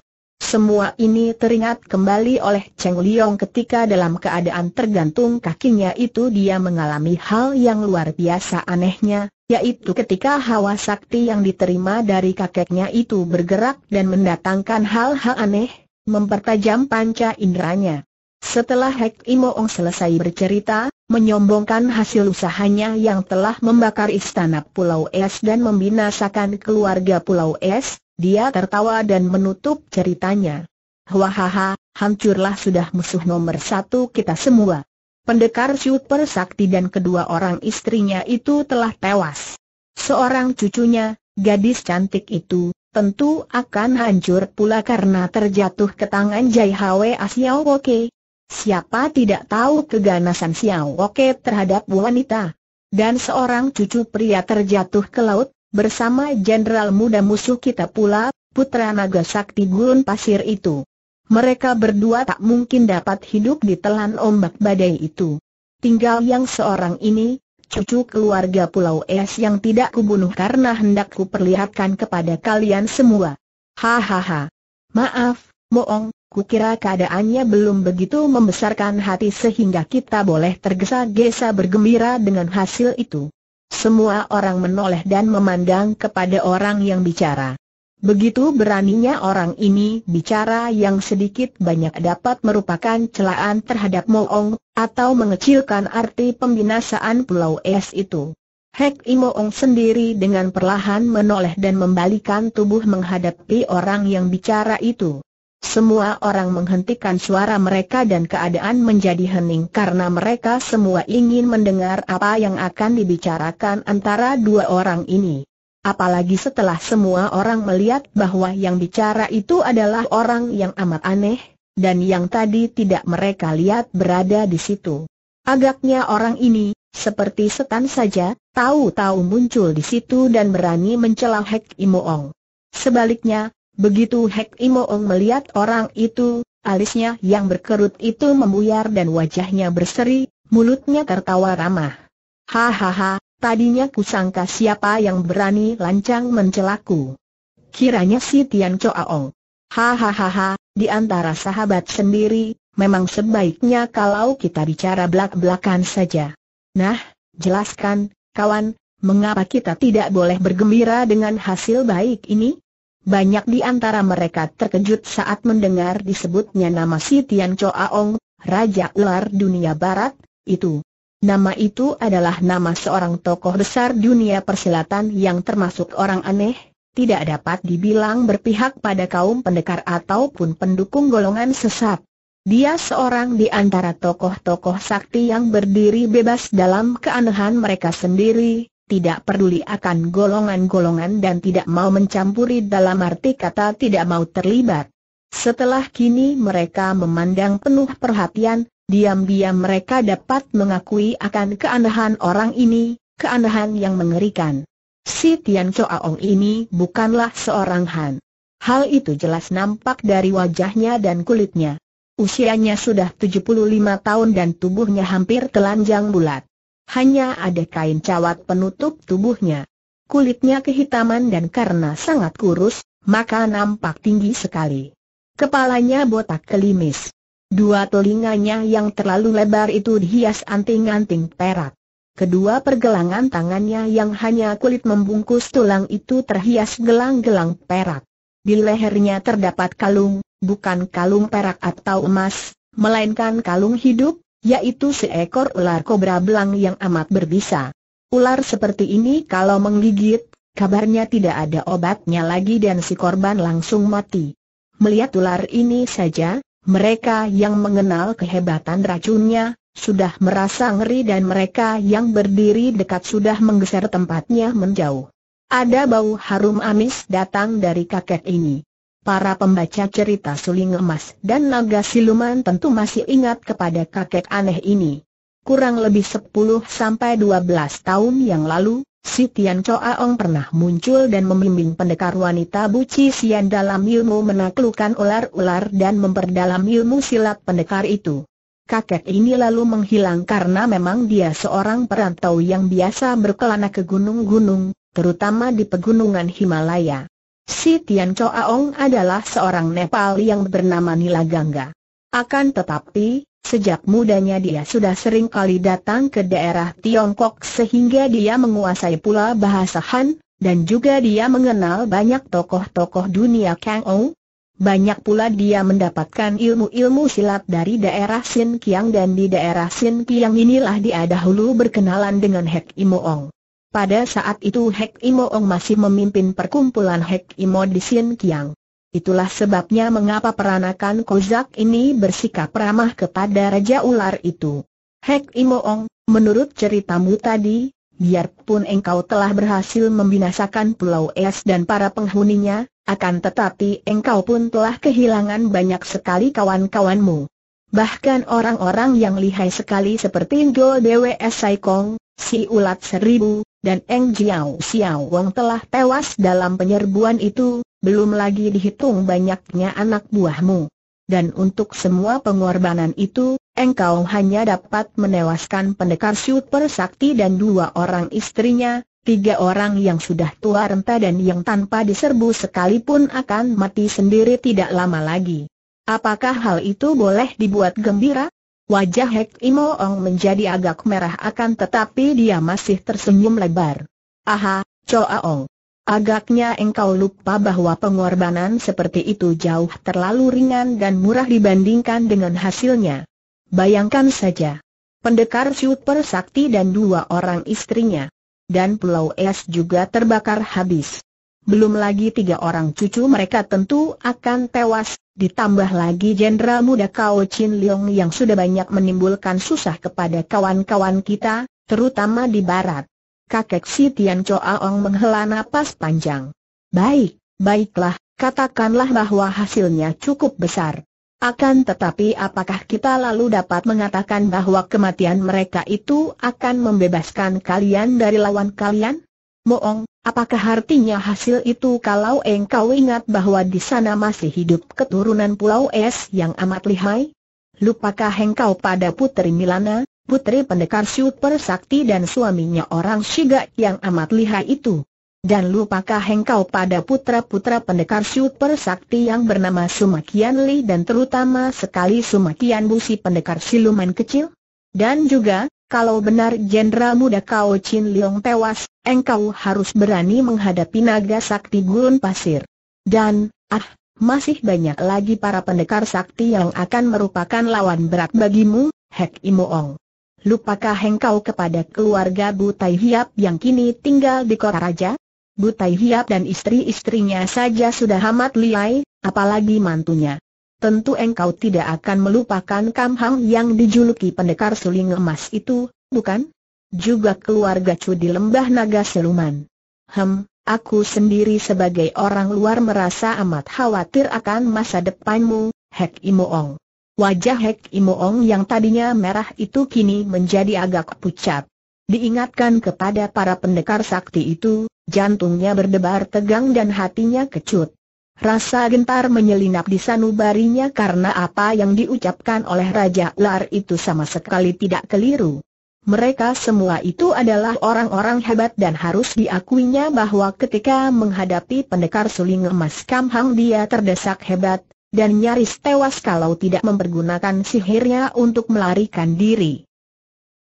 Semua ini teringat kembali oleh Cheng Liong ketika dalam keadaan tergantung kakinya itu dia mengalami hal yang luar biasa anehnya, yaitu ketika hawa sakti yang diterima dari kakeknya itu bergerak dan mendatangkan hal-hal aneh, mempertajam panca inderanya. Setelah Hek Imoong selesai bercerita, menyombongkan hasil usahanya yang telah membakar istana Pulau Es dan membinasakan keluarga Pulau Es, dia tertawa dan menutup ceritanya. Wahaha, hancurlah sudah musuh nomor satu kita semua. Pendekar Super Sakti dan kedua orang istrinya itu telah tewas. Seorang cucunya, gadis cantik itu, tentu akan hancur pula karena terjatuh ke tangan Jai Hwe Asiao Woke. Siapa tidak tahu keganasan Xiao Woke terhadap wanita? Dan seorang cucu pria terjatuh ke laut, Bersama jenderal muda musuh kita pula, putra naga sakti gurun pasir itu. Mereka berdua tak mungkin dapat hidup di telan ombak badai itu. Tinggal yang seorang ini, cucu keluarga Pulau Es yang tidak kubunuh karena hendak kuperlihatkan kepada kalian semua. Hahaha. Maaf, Moong, kukira keadaannya belum begitu membesarkan hati sehingga kita boleh tergesa-gesa bergembira dengan hasil itu. Semua orang menoleh dan memandang kepada orang yang bicara. Begitu beraninya orang ini bicara yang sedikit banyak dapat merupakan celaan terhadap Moong, atau mengecilkan arti pembinasaan Pulau Es itu. Hek Imoong sendiri dengan perlahan menoleh dan membalikan tubuh menghadapi orang yang bicara itu. Semua orang menghentikan suara mereka dan keadaan menjadi hening karena mereka semua ingin mendengar apa yang akan dibicarakan antara dua orang ini. Apalagi setelah semua orang melihat bahwa yang bicara itu adalah orang yang amat aneh, dan yang tadi tidak mereka lihat berada di situ. Agaknya orang ini, seperti setan saja, tahu-tahu muncul di situ dan berani mencelah Hek Imoong. Sebaliknya, Begitu Hek Imoong melihat orang itu, alisnya yang berkerut itu membuyar dan wajahnya berseri, mulutnya tertawa ramah. Hahaha, tadinya kusangka siapa yang berani lancang mencelaku. Kiranya si Tian Choaong. Hahaha, di antara sahabat sendiri, memang sebaiknya kalau kita bicara belak-belakan saja. Nah, jelaskan, kawan, mengapa kita tidak boleh bergembira dengan hasil baik ini? Banyak di antara mereka terkejut saat mendengar disebutnya nama si Tian Choa Raja Ular Dunia Barat, itu. Nama itu adalah nama seorang tokoh besar dunia persilatan yang termasuk orang aneh, tidak dapat dibilang berpihak pada kaum pendekar ataupun pendukung golongan sesat. Dia seorang di antara tokoh-tokoh sakti yang berdiri bebas dalam keanehan mereka sendiri, tidak peduli akan golongan-golongan dan tidak mau mencampuri dalam arti kata tidak mau terlibat. Setelah kini mereka memandang penuh perhatian, diam-diam mereka dapat mengakui akan keanehan orang ini, keanehan yang mengerikan. Si Tian Choaong ini bukanlah seorang Han. Hal itu jelas nampak dari wajahnya dan kulitnya. Usianya sudah 75 tahun dan tubuhnya hampir telanjang bulat. Hanya ada kain cawat penutup tubuhnya. Kulitnya kehitaman dan karena sangat kurus, maka nampak tinggi sekali. Kepalanya botak kelimis. Dua telinganya yang terlalu lebar itu dihias anting-anting perak. Kedua pergelangan tangannya yang hanya kulit membungkus tulang itu terhias gelang-gelang perak. Di lehernya terdapat kalung, bukan kalung perak atau emas, melainkan kalung hidup, yaitu seekor ular kobra belang yang amat berbisa. Ular seperti ini kalau menggigit, kabarnya tidak ada obatnya lagi dan si korban langsung mati. Melihat ular ini saja, mereka yang mengenal kehebatan racunnya, sudah merasa ngeri dan mereka yang berdiri dekat sudah menggeser tempatnya menjauh. Ada bau harum amis datang dari kakek ini. Para pembaca cerita suling emas dan naga siluman tentu masih ingat kepada kakek aneh ini. Kurang lebih 10 sampai 12 tahun yang lalu, si Tian Choaong pernah muncul dan memimpin pendekar wanita Buci Sian dalam ilmu menaklukkan ular-ular dan memperdalam ilmu silat pendekar itu. Kakek ini lalu menghilang karena memang dia seorang perantau yang biasa berkelana ke gunung-gunung, terutama di pegunungan Himalaya. Si Tian Aong adalah seorang Nepal yang bernama Nila Gangga. Akan tetapi, sejak mudanya dia sudah sering kali datang ke daerah Tiongkok sehingga dia menguasai pula bahasa Han, dan juga dia mengenal banyak tokoh-tokoh dunia Kang Ong. Banyak pula dia mendapatkan ilmu-ilmu silat dari daerah Sin Kiang dan di daerah Sin Kiang inilah dia dahulu berkenalan dengan Hek Imo Ong. Pada saat itu Hek Imoong masih memimpin perkumpulan Hek Imo di Sien Kiang. Itulah sebabnya mengapa peranakan Kozak ini bersikap ramah kepada Raja Ular itu. Hek Imoong, menurut ceritamu tadi, biarpun engkau telah berhasil membinasakan Pulau Es dan para penghuninya, akan tetapi engkau pun telah kehilangan banyak sekali kawan-kawanmu. Bahkan orang-orang yang lihai sekali seperti Ngo Dewe Saikong, si ulat seribu, dan Eng Jiao Xiao Wang telah tewas dalam penyerbuan itu, belum lagi dihitung banyaknya anak buahmu. Dan untuk semua pengorbanan itu, engkau hanya dapat menewaskan pendekar super sakti dan dua orang istrinya, tiga orang yang sudah tua renta dan yang tanpa diserbu sekalipun akan mati sendiri tidak lama lagi. Apakah hal itu boleh dibuat gembira? Wajah Hek Imo Ong menjadi agak merah akan tetapi dia masih tersenyum lebar. Aha, Choa Ong. Agaknya engkau lupa bahwa pengorbanan seperti itu jauh terlalu ringan dan murah dibandingkan dengan hasilnya. Bayangkan saja. Pendekar Super Sakti dan dua orang istrinya. Dan Pulau Es juga terbakar habis belum lagi tiga orang cucu mereka tentu akan tewas, ditambah lagi jenderal muda Kao Chin Leong yang sudah banyak menimbulkan susah kepada kawan-kawan kita, terutama di barat. Kakek si Tian Choaong menghela napas panjang. Baik, baiklah, katakanlah bahwa hasilnya cukup besar. Akan tetapi apakah kita lalu dapat mengatakan bahwa kematian mereka itu akan membebaskan kalian dari lawan kalian? Moong, apakah artinya hasil itu kalau engkau ingat bahwa di sana masih hidup keturunan Pulau Es yang amat lihai? Lupakah engkau pada Putri Milana, putri pendekar super sakti dan suaminya orang Shiga yang amat lihai itu? Dan lupakah engkau pada putra-putra pendekar super sakti yang bernama Sumakian Li dan terutama sekali Sumakian Busi pendekar siluman kecil? Dan juga, kalau benar Jenderal Muda Kao Chin Leong tewas, engkau harus berani menghadapi naga sakti gurun pasir. Dan, ah, masih banyak lagi para pendekar sakti yang akan merupakan lawan berat bagimu, Hek Imoong. Lupakah engkau kepada keluarga Butai Hiap yang kini tinggal di kota raja? Butai Hiap dan istri-istrinya saja sudah amat liai, apalagi mantunya tentu engkau tidak akan melupakan Kam Hang yang dijuluki pendekar suling emas itu, bukan? Juga keluarga Chu di lembah naga Seluman. Hem, aku sendiri sebagai orang luar merasa amat khawatir akan masa depanmu, Hek Imo Ong. Wajah Hek Imo Ong yang tadinya merah itu kini menjadi agak pucat. Diingatkan kepada para pendekar sakti itu, jantungnya berdebar tegang dan hatinya kecut. Rasa gentar menyelinap di sanubarinya karena apa yang diucapkan oleh Raja Lar itu sama sekali tidak keliru. Mereka semua itu adalah orang-orang hebat dan harus diakuinya bahwa ketika menghadapi pendekar suling emas Kamhang dia terdesak hebat, dan nyaris tewas kalau tidak mempergunakan sihirnya untuk melarikan diri.